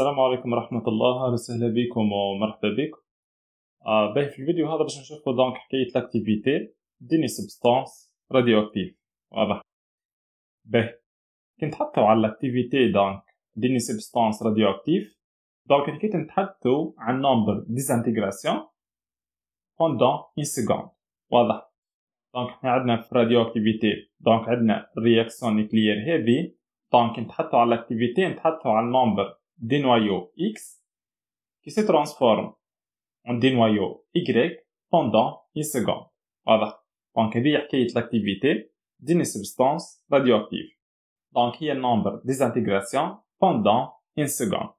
السلام عليكم ورحمة الله أهلا وسهلا بكم ومرحبا بكم آه باهي في الفيديو هذا باش نشوفو دونك حكاية لاكتيفيتي ديني سبستانس راديو أكتيف واضح باهي كي نتحدثو على لاكتيفيتي دونك ديني سبستانس راديو أكتيف دونك كي نتحدثو عن نومبر ديزانتيغراسيون بوندون اون سكوند واضح دونك حنا عندنا في راديو أكتيفيتي دونك عندنا رياكسيون نيكليير هذي دونك نتحدثو على لاكتيفيتي نتحدثو على النومبر des noyaux X qui se transforment en des noyaux Y pendant une seconde. Voilà. Donc, il y a l'activité d'une substance radioactive. Donc, il y a le nombre désintégrations pendant une seconde.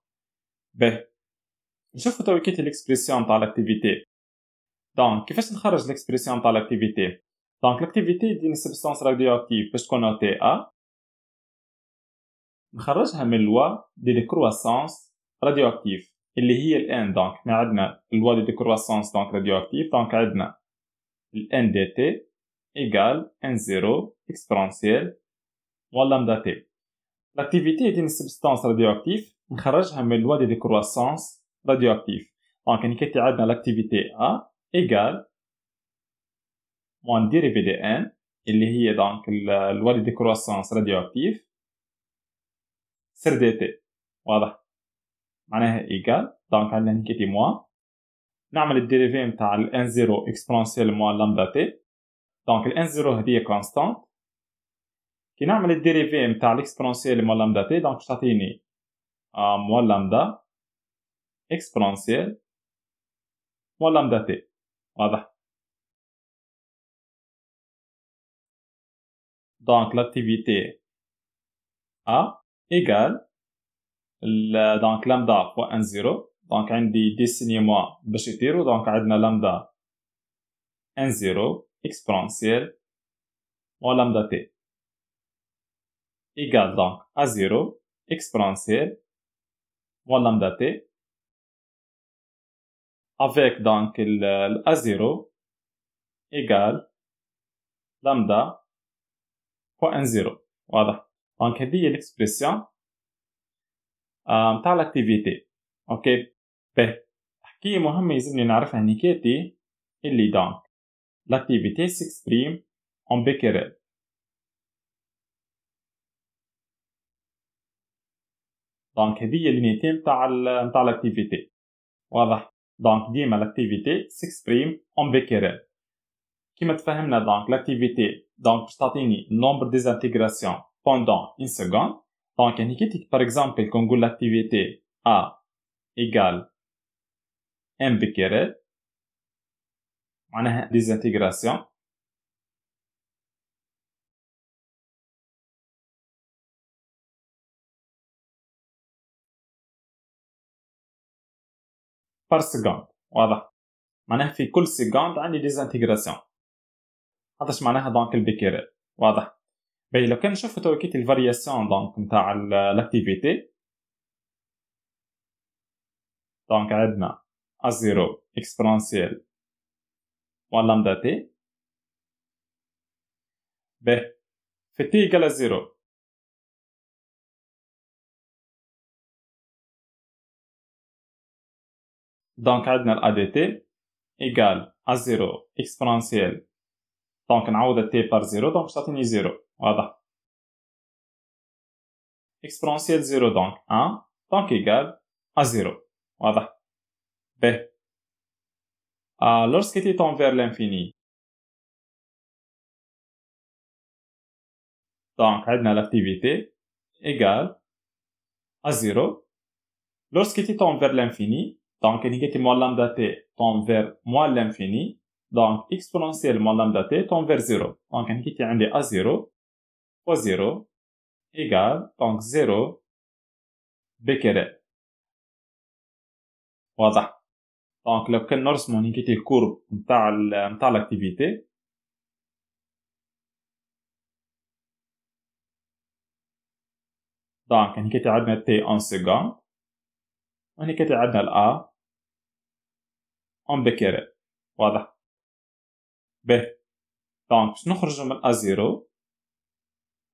B. Je vais vous l'expression de l'activité. Donc, كيفاش charge l'expression de l'activité? Donc, l'activité d'une substance radioactive, puisqu'on qu'on a نخرجها من لوا دي ديكرواسونس راديو اكتيف اللي هي الان دونك ما عندنا لوا دي ديكرواسونس دونك راديو اكتيف دونك عندنا الان دي تي ايغال ان زيرو اكسبرونسيال واللمدا تي لاكتيفيتي ديال سبستانس راديو اكتيف نخرجها من لوا دي ديكرواسونس راديو اكتيف دونك ان كيتي عندنا لاكتيفيتي ا ايغال موان ديريفي دي ان اللي هي دونك لوا دي ديكرواسونس راديو اكتيف سرديتي دي تي واضح معناها ايكال دونك عندنا هنيك دي موان نعمل الديريفي نتاع ال ان زيرو اكسبونسيال موان لامدا تي دونك ال ان زيرو هذه كونستانت كي نعمل الديريفي نتاع الاكسبونسيال موان لامدا تي دونك تعطيني موان لامدا اكسبونسيال موان لامدا تي واضح دونك لاكتيفيتي ا ايكال دونك لامدا بوا ان زيرو دونك عندي سيني موا باش يديرو دونك عندنا لامدا ان زيرو اكسبونسيال مو لامدا تي ايكال دونك ا زيرو اكسبونسيال مو لامدا تي افيك دونك ال ا زيرو ايكال لامدا بوا ان زيرو واضح دونك هذه هي الاكسبريسيون نتاع لاكتيفيتي اوكي باهي حكايه مهمه يلزمني نعرفها هنيكاتي اللي دونك لاكتيفيتي سيكسبريم اون بيكيريل دونك هذه الينيتي نتاع نتاع لاكتيفيتي واضح دونك ديما لاكتيفيتي سيكسبريم اون بيكيريل كيما تفهمنا دونك لاكتيفيتي دونك باش تعطيني نومبر ديزانتيغراسيون بوندون ان سكوند دونك هني كي تيك باغ اكزومبل كون نقول لاكتيفيتي ا ايكال ام بي كيري معناها ديزانتيغراسيون بار سكوند واضح معناها في كل سكوند عندي ديزانتيغراسيون هذاش معناها دونك البي كيري واضح بي لو كان نشوفوا تو كيت الفارياسيون دونك نتاع لاكتيفيتي دونك عندنا ازيرو و لامدا تي ب في تي يقال زيرو دونك عندنا ال تي إيكال ا زيرو إكسبونسيال دونك نعوض التي بار زيرو دونك تعطيني زيرو Voilà. Exponentielle 0 donc 1, donc égale à 0. Voilà. B. lorsque tu tombes vers l'infini, donc a l'activité égale à 0. Lorsque tu tombes vers l'infini, donc est moins lambda t tend vers moins l'infini, donc exponentielle moins lambda t tend vers 0. Donc on عندي à 0. fois 0 égale donc 0 بكرة واضح دونك لو كان نرسمو هنيك الكورب نتاع نتاع لاكتيفيتي دونك هنيك عندنا تي اون سكوند وهنيك عندنا الا اون بكرة واضح باهي دونك باش نخرجو من ا 0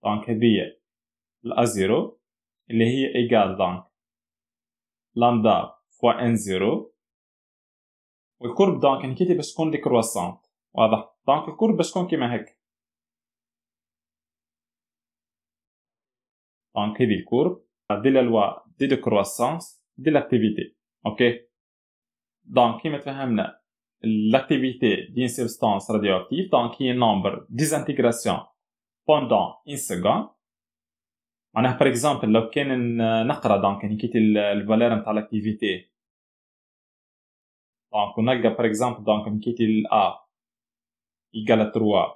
دونك هذه زيرو اللي هي ايجال دونك لامدا فوا ان زيرو والكورب دونك انكيتي يعني باش تكون ديكروسانت واضح دونك الكورب باش تكون كيما هكا دونك هذه الكورب دي لا لوا دي ديكرواسونس دي لاكتيفيتي اوكي دونك كيما تفهمنا لاكتيفيتي دين سبستانس اكتيف دونك هي نمبر ديزانتيغراسيون بوندون اون سكوند معناها باغ اكزومبل لو كان نقرا دونك نكيت الفالير نتاع لاكتيفيتي دونك نلقى باغ اكزومبل دونك ال ا إيكال 3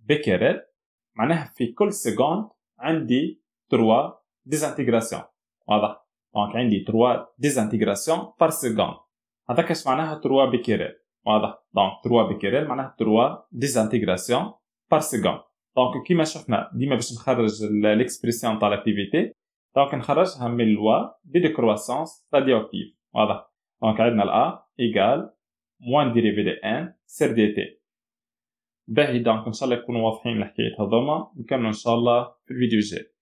بكيرل معناها في كل سكوند عندي 3 ديزانتيغراسيون واضح دونك عندي 3 ديزانتيغراسيون بار سكوند هذاك اش معناها 3 بكيرل واضح دونك 3 بكيرل معناها 3 ديزانتيغراسيون بار سكوند دونك كيما شفنا ديما باش نخرج ليكسبريسيون تاع لاكتيفيتي دونك نخرجها من لوا دي ديكرواسونس راديوكتيف واضح دونك عندنا الا ايغال موان ديريفي دي ان سير دي تي باهي دونك ان شاء الله يكونوا واضحين الحكايات هذوما نكملوا ان شاء الله في الفيديو الجاي